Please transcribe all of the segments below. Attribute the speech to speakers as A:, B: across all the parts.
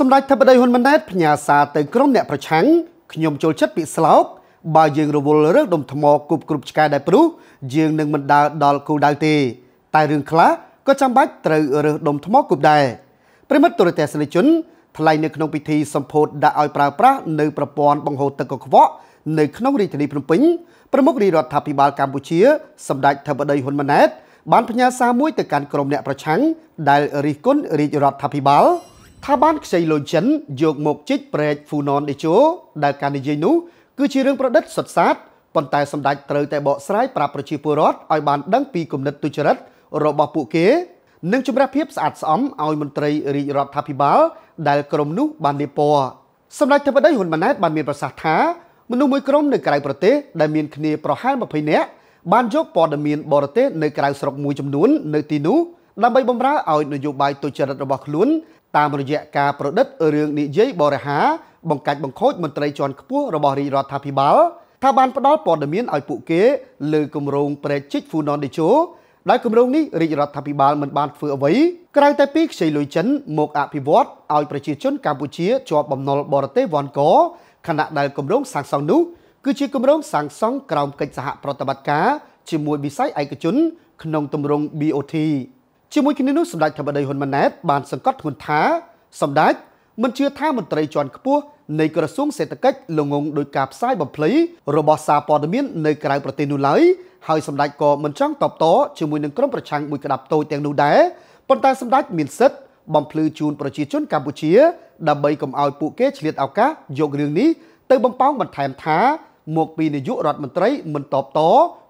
A: សម្ដេចធិបតីហ៊ុនម៉ាណែតផ្ញើសារទៅក្រុមអ្នកប្រឆាំងខ្ញុំចូលចិត្តពាក្យស្លោកបើយើងរវល់រឿងដុំថ្មគប់គ្រប់ឆ្កែដែរព្រោះយើងនឹងមិនដើរដល់គោលដៅទេតែរឿងខ្លះក៏ចាំបាច់ត្រូវរើសដុំថ្មគប់ដែរប្រិមិត្តទូរទស្សនិកជនថ្លែងនៅក្នុងពិធីសម្ពោធដាក់ឲ្យប្រើប្រាស់នៅប្រព័ន្ធបង្ហូរទឹកកខ្វក់នៅក្នុងរាជធានីភ្នំពេញប្រមុខរាជរដ្ឋាភិបាលកម្ពុជាសម្ដេចធិបតីហ៊ុនម៉ាណែតបានផ្ញើសារមួយទៅកាន់ក្រុមអ្នកប្រឆាំងដែលរិះគន់រាជរដ្ឋាភិបាលថាបានខ្ចីលុយចិន យកមកជីកប្រេកហ្វូណនដេជោដែលការនិយាយនោះគឺជារឿងប្រឌិតសុទ្ធសាធប៉ុន្តែសម្ដេចត្រូវតែបកស្រាយប្រាប់ប្រជាពលរដ្ឋឲ្យបានដឹងពីគំនិតទុច្ចរិតរបស់ពួកគេ និងជំរះភាពស្អាតស្អំឲ្យមន្ត្រីរាជរដ្ឋាភិបាលដែលក្រុមនោះបានលៀបពណ៌សម្ដេចធិបតីហ៊ុនម៉ាណែតបានមានប្រសាសន៍ថាមនុស្សមួយក្រុមនៅក្រៅប្រទេសដែលមានគ្នាប្រហែល20នាក់បានយកព័ត៌មានបរទេសនៅក្រៅស្រុកមួយចំនួន នៅទីនោះដើម្បីបំរើឲ្យនយោបាយទុច្ចរិតរបស់ខ្លួនតាមរយៈការប្រឌិតរឿងនិយាយបរិហា បង្កាច់បង្ខូចមន្ត្រីជាន់ខ្ពស់របស់រាជរដ្ឋាភិបាលថាបានផ្ដល់ព័ត៌មានឲ្យពួកគេលើគម្រោងប្រេជិចហ្វូណនដេជោដោយគម្រោងនេះរាជរដ្ឋាភិបាលមិនបានធ្វើអ្វីក្រៅតែពីខ្ចីលុយចិនមកអភិវឌ្ឍឲ្យប្រជាជនកម្ពុជាជាប់បំណុលបរទេសវ៉ាន់កខណៈដែលគម្រោងសាងសង់នោះគឺជាគម្រោងសាងសង់ក្រោមកិច្ចសហប្រតិបត្តិការជាមួយវិស័យឯកជនក្នុងទម្រង់ BOT ជាមួយគ្នានោះសម្ដេចធម្មដីហ៊ុនម៉ាណែតបានសង្កត់ធ្ងន់ថា សម្ដេចមិនជឿថាមន្ត្រីជាន់ខ្ពស់នៃក្រសួងសេដ្ឋកិច្ចល្ងងដោយការផ្សាយបំភ្លឺរបស់សារព័ត៌មាននៅក្រៅប្រទេសនោះឡើយហើយសម្ដេចក៏មិនចង់តបតជាមួយនឹងក្រុមប្រឆាំងមួយក្តាប់តូចទាំងនោះដែរប៉ុន្តែសម្ដេចមានសិទ្ធិបំភ្លឺជូនប្រជាជនកម្ពុជាដើម្បីកុំឲ្យពួកគេឆ្លៀតឱកាសយករឿងនេះទៅបំពងបន្ថែមថាមកពីនាយករដ្ឋមន្ត្រីមិនតបត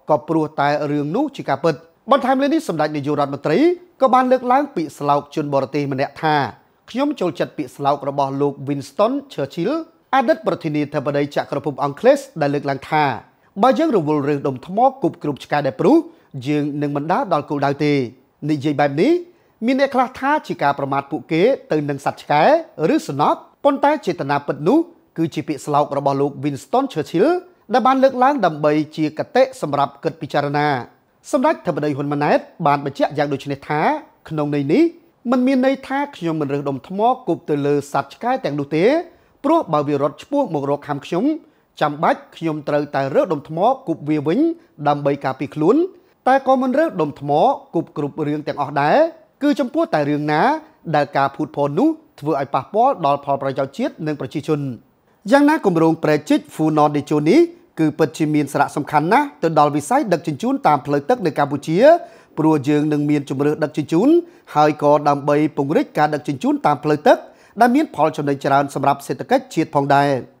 A: ក៏ព្រោះតែរឿងនោះជាការពិត។បន្ថែមលើនេះសម្ដេចនាយករដ្ឋមន្ត្រីក៏បានលើកឡើងពាក្យស្លោកជនបរទេសម្នាក់ថាខ្ញុំចូលចិត្តពាក្យស្លោករបស់លោក Winston Churchill អតីតប្រធានាធិបតីចក្រភពអង់គ្លេសដែលលើកឡើងថាបើយើងរវល់រើសដុំថ្មគប់គ្រប់ឆ្កែដែលព្រុសយើងនឹងមិនដាល់ដល់គោលដៅទេនិយាយបែបនេះមានអ្នកខ្លះថាជាការប្រមាថពួកគេទៅនឹងសត្វឆ្កែឬសំណប់ប៉ុន្តែចេតនាពិតនោះគឺជាពាក្យស្លោករបស់លោក Winston Churchill ដែលបានលើកឡើងដើម្បីជាកតិសម្រាប់គិតពិចារណាសម្ដេចធិបតីហ៊ុនម៉ាណែតបានបញ្ជាក់យ៉ាងដូចនេះថាក្នុងន័យនេះมันមានន័យថាខ្ញុំមិនរើសដុំថ្មគប់ទៅលើសត្វឆ្កែទាំងនោះទេព្រោះបើវារត់ឈ្មោះមករកខាំខ្ញុំចាំបាច់ខ្ញុំត្រូវតែរើសដុំថ្មគប់វាវិញដើម្បីការពារខ្លួនតែក៏មិនរើសដុំថ្មគប់គ្រប់រឿងទាំងអស់ដែរគឺចំពោះតែរឿងណាដែលការភូតភរនោះធ្វើឲ្យប៉ះពាល់ដល់ផលប្រយោជន៍ជាតិនិងប្រជាជនយ៉ាងណាគម្រោងប្រជិត Funon Dejo នេះគឺពិតជាមានសារៈសំខាន់ណាស់ទៅដល់វិស័យដឹកជញ្ជូនតាមផ្លូវទឹកនៅកម្ពុជាព្រោះយើងនឹងមានជំរឿនដឹកជញ្ជូនហើយក៏ដើម្បីពង្រឹងការដឹកជញ្ជូនតាមផ្លូវទឹក ដែលមានផលចំណេញច្រើនសម្រាប់សេដ្ឋកិច្ចជាតិផងដែរ។